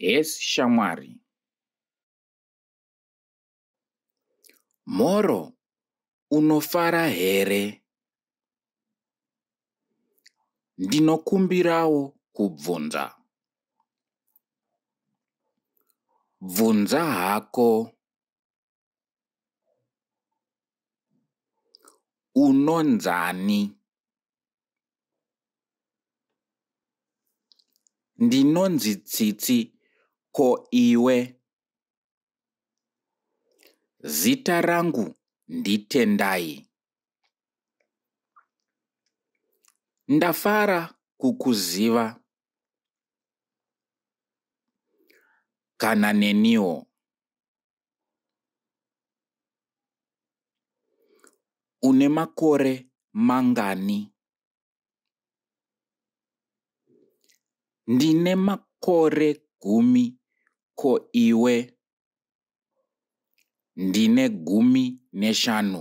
hes shamwari mhoro unofara here ndinokumbirawo kubvunza bvunza hako unonzani ndinonzi tsitsi ko iwe zita rangu nditendai ndafara kukuziva kana neniwo une makore mangani ndine makore gumi ko iwe ndine gumi neshanu